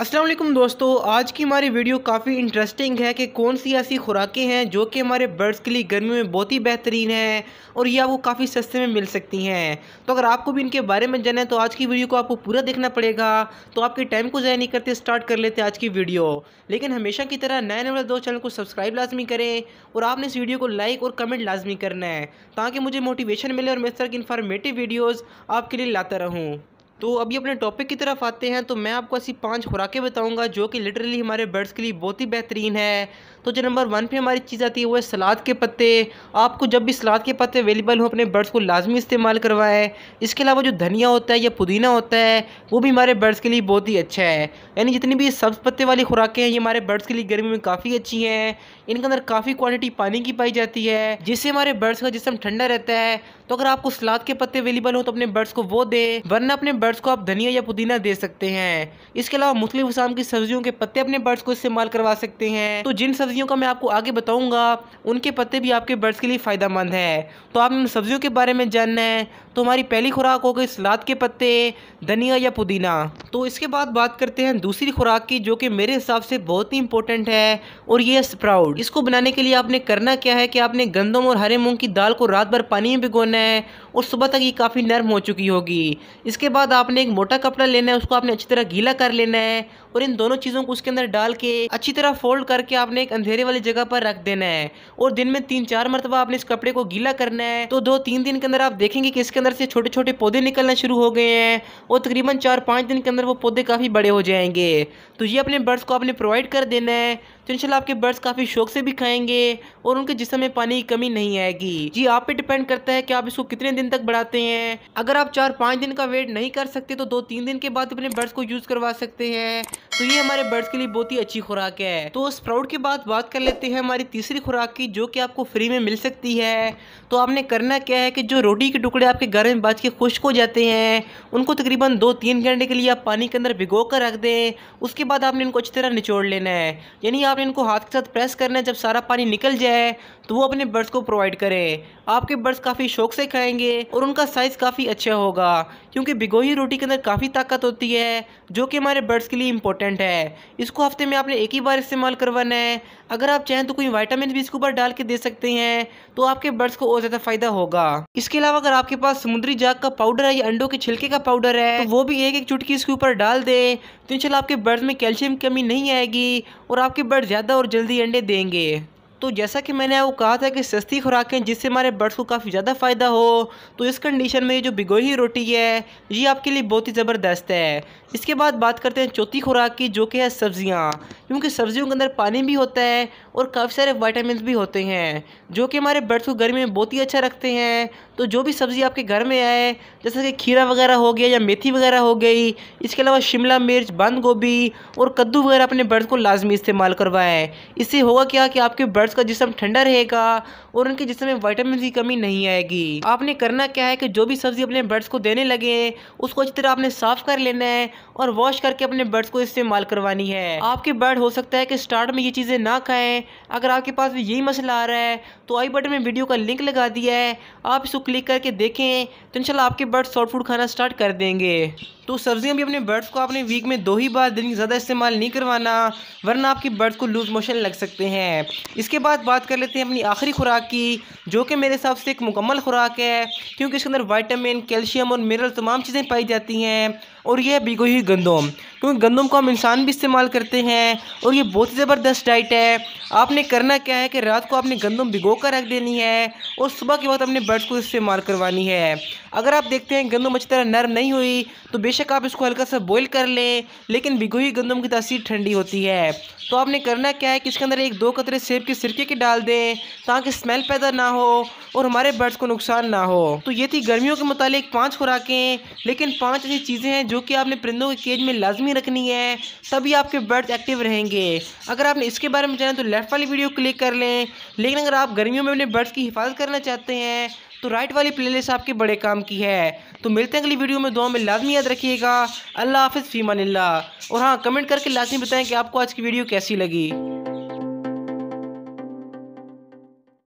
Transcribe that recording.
असलम दोस्तों आज की हमारी वीडियो काफ़ी इंटरेस्टिंग है कि कौन सी ऐसी खुराकें हैं जो कि हमारे बर्ड्स के लिए गर्मी में बहुत ही बेहतरीन हैं और ये आपको काफ़ी सस्ते में मिल सकती हैं तो अगर आपको भी इनके बारे में जाना है तो आज की वीडियो को आपको पूरा देखना पड़ेगा तो आपके टाइम को ज़्यादा नहीं करते स्टार्ट कर लेते आज की वीडियो लेकिन हमेशा की तरह नए नए दो चैनल को सब्सक्राइब लाजमी करें और आपने इस वीडियो को लाइक और कमेंट लाजमी करना है ताकि मुझे मोटिवेशन मिले और मैं इस तरह की इन्फॉर्मेटिव वीडियोज़ आपके लिए लाता रहूँ तो अभी अपने टॉपिक की तरफ आते हैं तो मैं आपको ऐसी पांच खुराकें बताऊंगा जो कि लिटरली हमारे बर्ड्स के लिए बहुत ही बेहतरीन है तो जो नंबर वन पे हमारी चीज़ आती है वो है सलाद के पत्ते आपको जब भी सलाद के पत्ते अवेलेबल हो अपने बर्ड्स को लाजमी इस्तेमाल करवाएं इसके अलावा जो धनिया होता है या पुदीना होता है वो भी हमारे बर्ड्स के लिए बहुत ही अच्छा है यानी जितनी भी सब्ज़ पत्ते वाली खुराकें हैं ये हमारे बर्ड्स के लिए गर्मी में काफ़ी अच्छी हैं इनके अंदर काफ़ी क्वान्टिटी पानी की पाई जाती है जिससे हमारे बर्ड्स का जिसम ठंडा रहता है तो अगर आपको सलाद के पत्ते अवेलेबल हो तो अपने बर्ड्स को वो दें वरना अपने बर्ड्स को आप धनिया या पुदीना दे सकते हैं इसके अलावा मुख्तलिफ की सब्जियों के पत्ते अपने बर्ड्स को इस्तेमाल करवा सकते हैं तो जिन सब्जियों सब्जियों का मैं आपको आगे बताऊंगा उनके पत्ते भी आपके बर्ड्स के लिए फ़ायदेमंद है तो आप इन सब्जियों के बारे में जानना है तो हमारी पहली खुराक हो गई सलाद के पत्ते धनिया या पुदीना तो इसके बाद बात करते हैं दूसरी खुराक की जो कि मेरे हिसाब से बहुत ही इंपॉर्टेंट है और ये स्प्राउट इसको बनाने के लिए आपने करना क्या है कि आपने गंदम और हरे मूँग की दाल को रात भर पानी में भिगोना है और सुबह तक ये काफ़ी नरम हो चुकी होगी इसके बाद आपने एक मोटा कपड़ा लेना है उसको आपने अच्छी तरह गीला कर लेना है और इन दोनों चीज़ों को उसके अंदर डाल के अच्छी तरह फोल्ड करके आपने एक अंधेरे वाली जगह पर रख देना है और दिन में तीन चार मरतबा आपने इस कपड़े को गीला करना है तो दो तीन दिन के अंदर आप देखेंगे कि इसके अंदर से छोटे छोटे पौधे निकलना शुरू हो गए हैं और तकरीबन चार पाँच दिन के अंदर वो पौधे काफ़ी बड़े हो जाएंगे तो ये अपने बर्ड्स को आपने प्रोवाइड कर देना है तो इंशाल्लाह आपके बर्ड्स काफ़ी शौक से भी खाएंगे और उनके जिसम में पानी की कमी नहीं आएगी जी आप पे डिपेंड करता है कि आप इसको कितने दिन तक बढ़ाते हैं अगर आप चार पाँच दिन का वेट नहीं कर सकते तो दो तीन दिन के बाद अपने बर्ड्स को यूज़ करवा सकते हैं तो ये हमारे बर्ड्स के लिए बहुत ही अच्छी खुराक है तो स्प्राउट के बाद बात कर लेते हैं हमारी तीसरी खुराक की जो कि आपको फ्री में मिल सकती है तो आपने करना क्या है कि जो रोटी के टुकड़े आपके घर में बाज के खुश्क हो जाते हैं उनको तकरीबन दो तीन घंटे के लिए आप पानी के अंदर भिगो कर रख दें उसके बाद आपने इनको अच्छी तरह निचोड़ लेना है यानी आप आपने इनको हाथ के साथ प्रेस करना है जब सारा पानी निकल जाए तो वो अपने बर्ड्स को प्रोवाइड करें आपके बर्ड्स काफ़ी शौक से खाएंगे और उनका साइज़ काफ़ी अच्छा होगा क्योंकि भिगोई रोटी के अंदर काफ़ी ताकत होती है जो कि हमारे बर्ड्स के लिए इंपॉर्टेंट है इसको हफ्ते में आपने एक ही बार इस्तेमाल करवाना है अगर आप चाहें तो कोई वाइटामिन भी इसके ऊपर डाल के दे सकते हैं तो आपके बर्ड्स को और ज़्यादा फ़ायदा होगा इसके अलावा अगर आपके पास समुद्री जाग का पाउडर है या अंडों के छिलके का पाउडर है तो वो भी एक एक चुटकी इसके ऊपर डाल दें तो इन आपके बर्ड्स में कैल्शियम की कमी नहीं आएगी और आपके बर्ड ज़्यादा और जल्दी अंडे देंगे तो जैसा कि मैंने वो कहा था कि सस्ती खुराकें जिससे हमारे बर्ड्स को काफ़ी ज़्यादा फ़ायदा हो तो इस कंडीशन में ये जो भिगोई हुई रोटी है ये आपके लिए बहुत ही ज़बरदस्त है इसके बाद बात करते हैं चौथी खुराक की जो कि है सब्ज़ियाँ क्योंकि सब्ज़ियों के अंदर पानी भी होता है और काफ़ी सारे वाइटामस भी होते हैं जो कि हमारे बर्ड्स को गर्मी में बहुत ही अच्छा रखते हैं तो जो भी सब्ज़ी आपके घर में आए जैसे कि खीरा वगैरह हो गया या मेथी वगैरह हो गई इसके अलावा शिमला मिर्च बंद गोभी और कद्दू वगैरह अपने बर्ड्स को लाजमी इस्तेमाल करवाएं इससे होगा क्या कि आपके बर्ड बर्ड्स का जिसम ठंडा रहेगा और उनके जिसम में वाइटामिन की कमी नहीं आएगी आपने करना क्या है कि जो भी सब्ज़ी अपने बर्ड्स को देने लगे उसको अच्छी तरह आपने साफ़ कर लेना है और वॉश करके अपने बर्ड्स को इस्तेमाल करवानी है आपके बर्ड हो सकता है कि स्टार्ट में ये चीज़ें ना खाएं अगर आपके पास भी यही मसला आ रहा है तो आई बटन में वीडियो का लिंक लगा दिया है आप इसको क्लिक करके देखें तो इनशाला आपके बर्ड्स सॉफ्ट फूड खाना स्टार्ट कर देंगे तो सब्जियां भी अपने बर्ड्स को आपने वीक में दो ही बार दिन ज़्यादा इस्तेमाल नहीं करवाना वरना आपके बर्ड्स को लूज़ मोशन लग सकते हैं इसके इसके बाद बात कर लेते हैं अपनी आखिरी खुराक की जो कि मेरे हिसाब से एक मुकम्मल खुराक है क्योंकि इसके अंदर वाइटामिन कैल्शियम और मिनरल तमाम चीज़ें पाई जाती हैं और ये भिगो ही गंदम क्योंकि गंदम को हम इंसान भी इस्तेमाल करते हैं और ये बहुत ही ज़बरदस्त डाइट है आपने करना क्या है कि रात को आपने गंदम भिगो कर रख देनी है और सुबह के वक्त अपने बर्ड्स को इस्तेमाल करवानी है अगर आप देखते हैं गंदम अच्छी तरह नरम नहीं हुई तो बेशक आप इसको हल्का सा बॉयल कर लें लेकिन भिगो ही गंदम की तासीर ठंडी होती है तो आपने करना क्या है कि इसके अंदर एक दो कतरे सेब के सिरके के डाल दें ताकि स्मेल पैदा ना हो और हमारे बर्ड्स को नुकसान ना हो तो ये थी गर्मियों के मुतालिक पाँच खुराकें लेकिन पाँच ऐसी चीज़ें हैं जो कि आपने परिंदों के केज में लाजमी रखनी है तभी आपके बर्ड्स एक्टिव रहेंगे अगर आपने इसके बारे में जाना तो लेफ़्ट वाली वीडियो क्लिक कर लें लेकिन अगर आप गर्मियों में अपने बर्ड्स की हिफाजत करना चाहते हैं तो राइट वाली प्लेलिस्ट आपके बड़े काम की है तो मिलते हैं अगली वीडियो में दो में लाजमी याद रखिएगा अल्लाह हाफिज़ फ़ीमान और हाँ कमेंट करके लाजमी बताएं कि आपको आज की वीडियो कैसी लगी